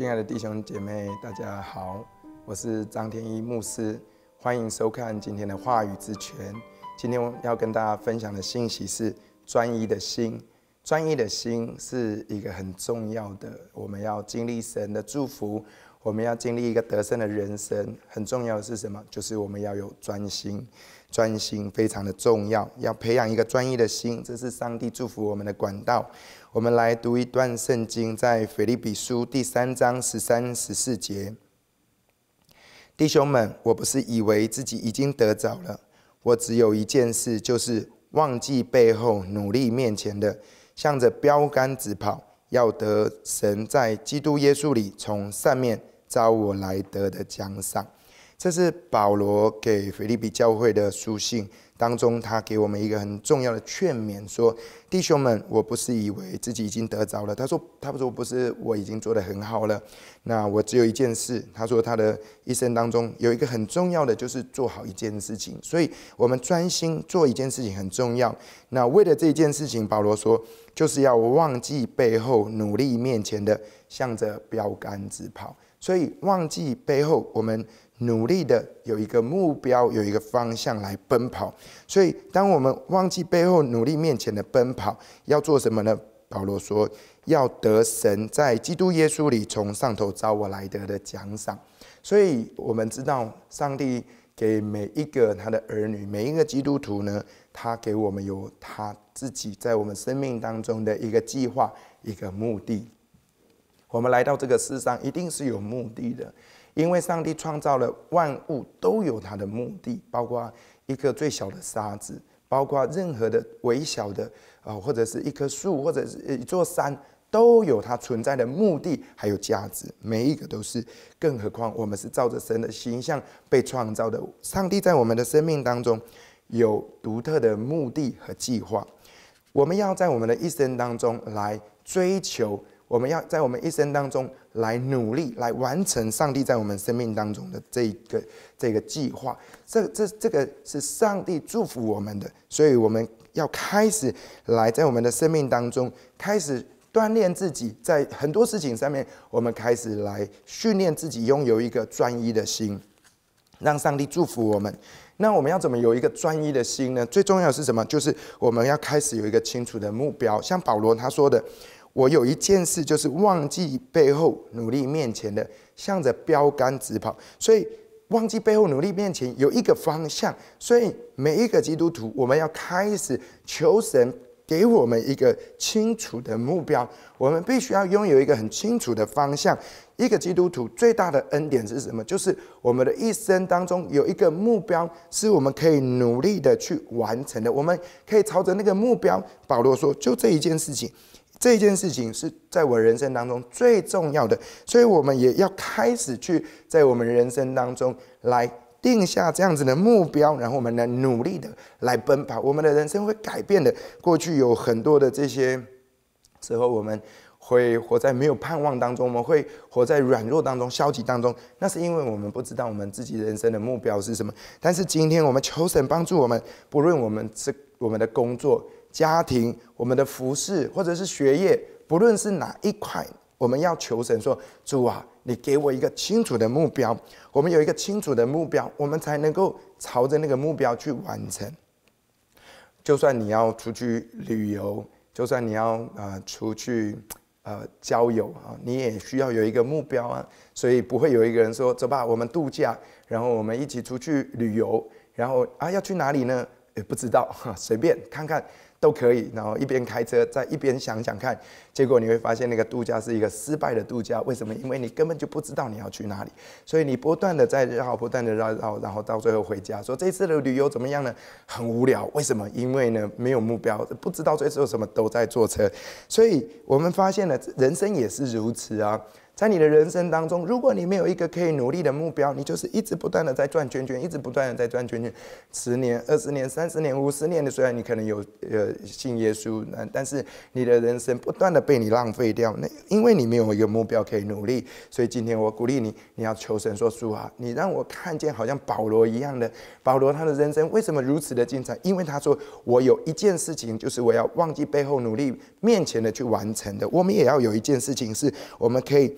亲爱的弟兄姐妹，大家好，我是张天一牧师，欢迎收看今天的话语之泉。今天要跟大家分享的信息是专一的心，专一的心是一个很重要的，我们要经历神的祝福。我们要经历一个得胜的人生，很重要的是什么？就是我们要有专心，专心非常的重要。要培养一个专一的心，这是上帝祝福我们的管道。我们来读一段圣经，在腓律比书第三章十三、十四节。弟兄们，我不是以为自己已经得着了，我只有一件事，就是忘记背后，努力面前的，向着标杆直跑。要得神在基督耶稣里从上面。招我来得的奖赏，这是保罗给菲利比教会的书信当中，他给我们一个很重要的劝勉：说，弟兄们，我不是以为自己已经得着了。他说，他不说不是，我已经做得很好了。那我只有一件事，他说，他的一生当中有一个很重要的，就是做好一件事情。所以，我们专心做一件事情很重要。那为了这件事情，保罗说，就是要忘记背后，努力面前的，向着标杆直跑。所以，忘记背后，我们努力的有一个目标，有一个方向来奔跑。所以，当我们忘记背后努力面前的奔跑，要做什么呢？保罗说：“要得神在基督耶稣里从上头招我来得的奖赏。”所以，我们知道上帝给每一个他的儿女，每一个基督徒呢，他给我们有他自己在我们生命当中的一个计划，一个目的。我们来到这个世上一定是有目的的，因为上帝创造了万物，都有它的目的，包括一颗最小的沙子，包括任何的微小的啊，或者是一棵树，或者是一座山，都有它存在的目的还有价值，每一个都是。更何况我们是照着神的形象被创造的，上帝在我们的生命当中有独特的目的和计划，我们要在我们的一生当中来追求。我们要在我们一生当中来努力来完成上帝在我们生命当中的这个这个计划，这这这个是上帝祝福我们的，所以我们要开始来在我们的生命当中开始锻炼自己，在很多事情上面，我们开始来训练自己拥有一个专一的心，让上帝祝福我们。那我们要怎么有一个专一的心呢？最重要的是什么？就是我们要开始有一个清楚的目标，像保罗他说的。我有一件事，就是忘记背后，努力面前的，向着标杆直跑。所以，忘记背后，努力面前有一个方向。所以，每一个基督徒，我们要开始求神给我们一个清楚的目标。我们必须要拥有一个很清楚的方向。一个基督徒最大的恩典是什么？就是我们的一生当中有一个目标，是我们可以努力的去完成的。我们可以朝着那个目标。保罗说：“就这一件事情。”这件事情是在我人生当中最重要的，所以我们也要开始去在我们人生当中来定下这样子的目标，然后我们来努力的来奔跑，我们的人生会改变的。过去有很多的这些时候，我们会活在没有盼望当中，我们会活在软弱当中、消极当中，那是因为我们不知道我们自己人生的目标是什么。但是今天我们求神帮助我们，不论我们是我们的工作。家庭，我们的服饰，或者是学业，不论是哪一块，我们要求神说：“主啊，你给我一个清楚的目标。我们有一个清楚的目标，我们才能够朝着那个目标去完成。就算你要出去旅游，就算你要呃出去呃交友啊，你也需要有一个目标啊。所以不会有一个人说：‘走吧，我们度假，然后我们一起出去旅游，然后啊要去哪里呢？’也不知道，随便看看。”都可以，然后一边开车在一边想想看，结果你会发现那个度假是一个失败的度假。为什么？因为你根本就不知道你要去哪里，所以你不断的在绕，不断的绕绕，然后到最后回家说这次的旅游怎么样呢？很无聊。为什么？因为呢没有目标，不知道最后什么都在坐车，所以我们发现了人生也是如此啊。在你的人生当中，如果你没有一个可以努力的目标，你就是一直不断的在转圈圈，一直不断的在转圈圈，十年、二十年、三十年、五十年，的，虽然你可能有呃信耶稣，那但是你的人生不断的被你浪费掉。那因为你没有一个目标可以努力，所以今天我鼓励你，你要求神说：主啊，你让我看见好像保罗一样的保罗，他的人生为什么如此的精彩？因为他说我有一件事情，就是我要忘记背后，努力面前的去完成的。我们也要有一件事情，是我们可以。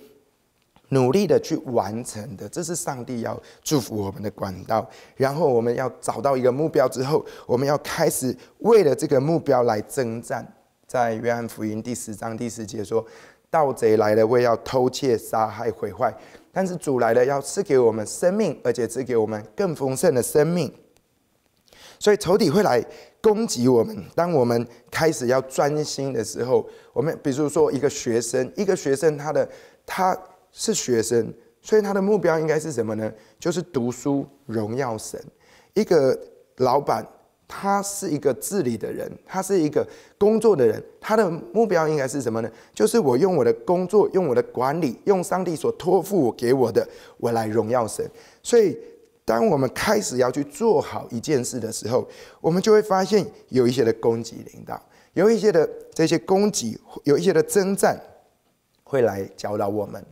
努力的去完成的，这是上帝要祝福我们的管道。然后我们要找到一个目标之后，我们要开始为了这个目标来征战。在约翰福音第十章第十节说：“盗贼来了，为要偷窃、杀害、毁坏；但是主来了，要赐给我们生命，而且赐给我们更丰盛的生命。”所以仇敌会来攻击我们。当我们开始要专心的时候，我们比如说一个学生，一个学生他的他。是学生，所以他的目标应该是什么呢？就是读书荣耀神。一个老板，他是一个治理的人，他是一个工作的人，他的目标应该是什么呢？就是我用我的工作，用我的管理，用上帝所托付给我的，我来荣耀神。所以，当我们开始要去做好一件事的时候，我们就会发现有一些的攻击领导，有一些的这些攻击，有一些的征战会来搅扰我们。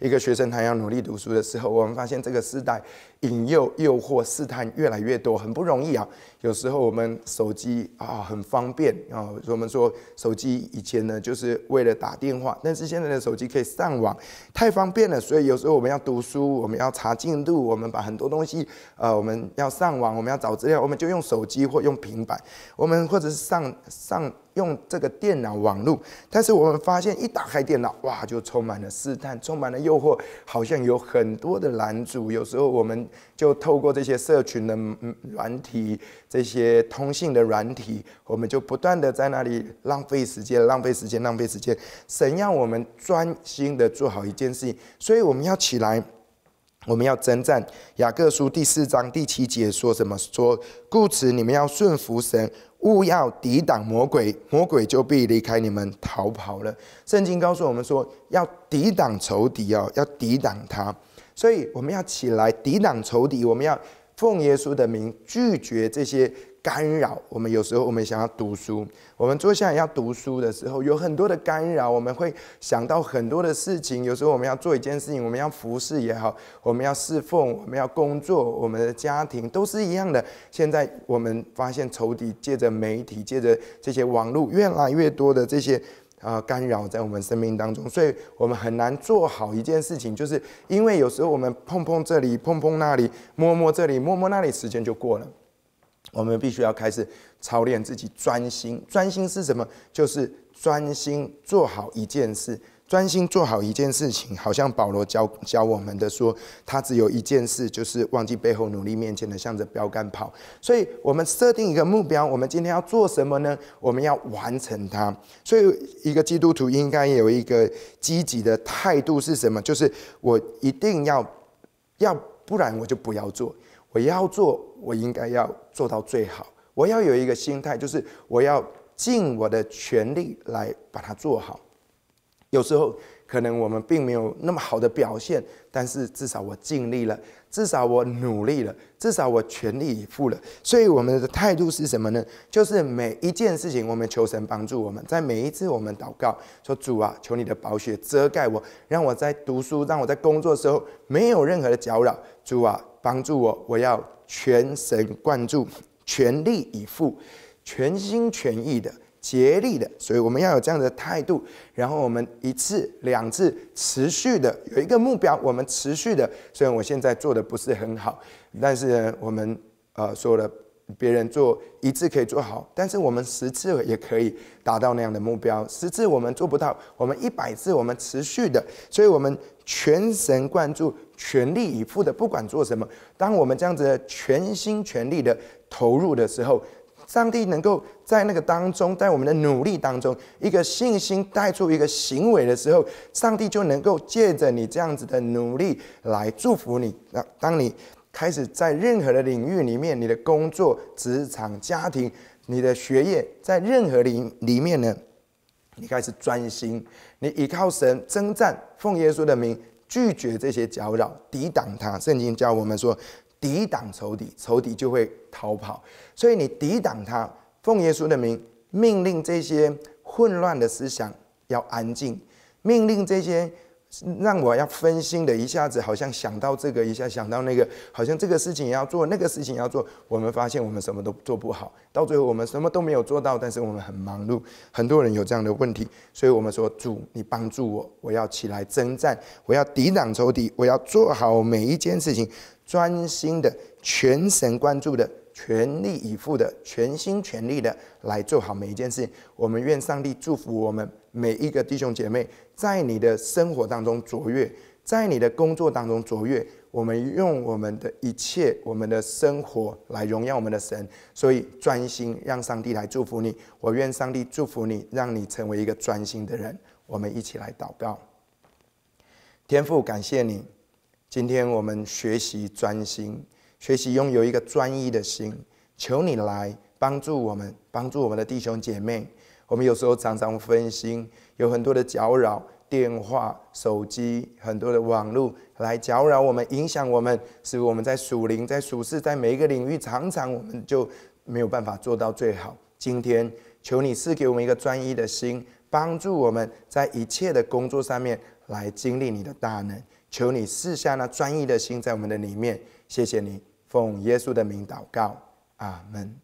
一个学生他要努力读书的时候，我们发现这个时代引诱、诱惑、试探越来越多，很不容易啊。有时候我们手机啊很方便啊，我们说手机以前呢就是为了打电话，但是现在的手机可以上网，太方便了。所以有时候我们要读书，我们要查进度，我们把很多东西呃我们要上网，我们要找资料，我们就用手机或用平板，我们或者是上上。用这个电脑网络，但是我们发现一打开电脑，哇，就充满了试探，充满了诱惑，好像有很多的拦阻。有时候我们就透过这些社群的软体、这些通信的软体，我们就不断的在那里浪费时间、浪费时间、浪费时间。神要我们专心的做好一件事情，所以我们要起来，我们要征战。雅各书第四章第七节说什么？说：“故此你们要顺服神。”勿要抵挡魔鬼，魔鬼就必离开你们逃跑了。圣经告诉我们说，要抵挡仇敌哦，要抵挡他，所以我们要起来抵挡仇敌，我们要奉耶稣的名拒绝这些。干扰我们，有时候我们想要读书，我们坐下要读书的时候，有很多的干扰，我们会想到很多的事情。有时候我们要做一件事情，我们要服侍也好，我们要侍奉，我们要工作，我们的家庭都是一样的。现在我们发现，仇敌借着媒体，借着这些网络，越来越多的这些呃干扰在我们生命当中，所以我们很难做好一件事情，就是因为有时候我们碰碰这里，碰碰那里，摸摸这里，摸摸那里，时间就过了。我们必须要开始操练自己专心。专心是什么？就是专心做好一件事，专心做好一件事情。好像保罗教教我们的说，他只有一件事，就是忘记背后，努力面前的，向着标杆跑。所以，我们设定一个目标，我们今天要做什么呢？我们要完成它。所以，一个基督徒应该有一个积极的态度是什么？就是我一定要要，不然我就不要做。我要做，我应该要做到最好。我要有一个心态，就是我要尽我的全力来把它做好。有时候可能我们并没有那么好的表现，但是至少我尽力了，至少我努力了，至少我全力以赴了。所以我们的态度是什么呢？就是每一件事情我们求神帮助我们，在每一次我们祷告说：“主啊，求你的宝血遮盖我，让我在读书、让我在工作的时候没有任何的搅扰。”主啊。帮助我，我要全神贯注，全力以赴，全心全意的，竭力的。所以我们要有这样的态度，然后我们一次、两次，持续的有一个目标，我们持续的。虽然我现在做的不是很好，但是呢，我们呃说了。别人做一次可以做好，但是我们十次也可以达到那样的目标。十次我们做不到，我们一百次，我们持续的，所以我们全神贯注、全力以赴的，不管做什么。当我们这样子全心全力的投入的时候，上帝能够在那个当中，在我们的努力当中，一个信心带出一个行为的时候，上帝就能够借着你这样子的努力来祝福你。当当你。开始在任何的领域里面，你的工作、职场、家庭、你的学业，在任何领里面呢，你开始专心，你依靠神征战，奉耶稣的名拒绝这些搅扰，抵挡他。圣经教我们说，抵挡仇敌，仇敌就会逃跑。所以你抵挡他，奉耶稣的名命令这些混乱的思想要安静，命令这些。让我要分心的，一下子好像想到这个，一下想到那个，好像这个事情也要做，那个事情要做。我们发现我们什么都做不好，到最后我们什么都没有做到，但是我们很忙碌。很多人有这样的问题，所以我们说主，你帮助我，我要起来征战，我要抵挡仇敌，我要做好每一件事情，专心的，全神贯注的。全力以赴的，全心全力的来做好每一件事。我们愿上帝祝福我们每一个弟兄姐妹，在你的生活当中卓越，在你的工作当中卓越。我们用我们的一切，我们的生活来荣耀我们的神。所以专心，让上帝来祝福你。我愿上帝祝福你，让你成为一个专心的人。我们一起来祷告。天父，感谢你，今天我们学习专心。学习拥有一个专一的心，求你来帮助我们，帮助我们的弟兄姐妹。我们有时候常常分心，有很多的搅扰、电话、手机，很多的网络来搅扰我们，影响我们，使我们在属灵、在属事、在每一个领域，常常我们就没有办法做到最好。今天，求你赐给我们一个专一的心，帮助我们在一切的工作上面来经历你的大能。求你赐下那专一的心在我们的里面。谢谢你。奉耶稣的名祷告，阿门。